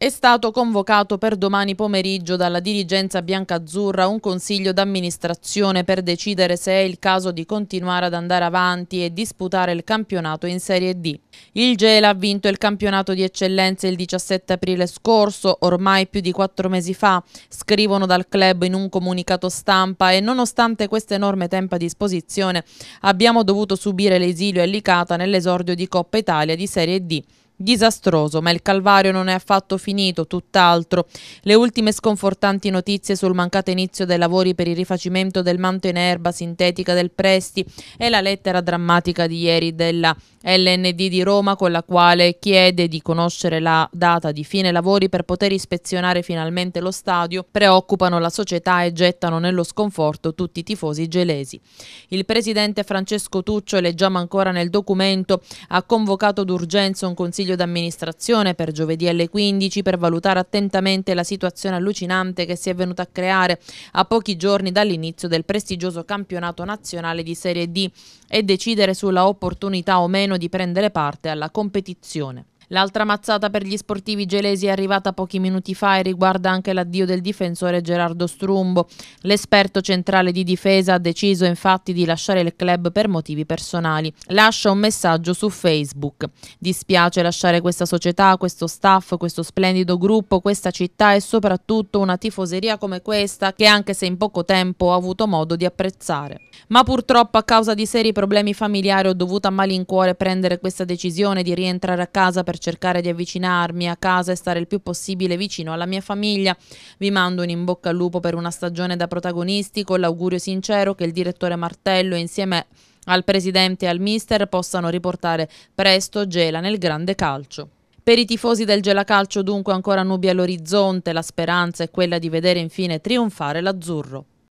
È stato convocato per domani pomeriggio dalla dirigenza biancazzurra un consiglio d'amministrazione per decidere se è il caso di continuare ad andare avanti e disputare il campionato in Serie D. Il Gela ha vinto il campionato di eccellenza il 17 aprile scorso, ormai più di quattro mesi fa, scrivono dal club in un comunicato stampa e nonostante questo enorme tempo a disposizione abbiamo dovuto subire l'esilio e l'icata nell'esordio di Coppa Italia di Serie D. Disastroso, ma il calvario non è affatto finito, tutt'altro. Le ultime sconfortanti notizie sul mancato inizio dei lavori per il rifacimento del manto in erba sintetica del Presti e la lettera drammatica di ieri della LND di Roma con la quale chiede di conoscere la data di fine lavori per poter ispezionare finalmente lo stadio, preoccupano la società e gettano nello sconforto tutti i tifosi gelesi. Il presidente Francesco Tuccio, leggiamo ancora nel documento, ha convocato d'urgenza un consiglio d'amministrazione per giovedì alle 15 per valutare attentamente la situazione allucinante che si è venuta a creare a pochi giorni dall'inizio del prestigioso campionato nazionale di Serie D e decidere sulla opportunità o meno meno di prendere parte alla competizione. L'altra mazzata per gli sportivi gelesi è arrivata pochi minuti fa e riguarda anche l'addio del difensore Gerardo Strumbo. L'esperto centrale di difesa ha deciso infatti di lasciare il club per motivi personali. Lascia un messaggio su Facebook. Dispiace lasciare questa società, questo staff, questo splendido gruppo, questa città e soprattutto una tifoseria come questa che anche se in poco tempo ho avuto modo di apprezzare. Ma purtroppo a causa di seri problemi familiari ho dovuto a malincuore prendere questa decisione di rientrare a casa per cercare di avvicinarmi a casa e stare il più possibile vicino alla mia famiglia. Vi mando un in bocca al lupo per una stagione da protagonisti con l'augurio sincero che il direttore Martello insieme al presidente e al mister possano riportare presto Gela nel grande calcio. Per i tifosi del Gelacalcio dunque ancora nubi all'orizzonte, la speranza è quella di vedere infine trionfare l'azzurro.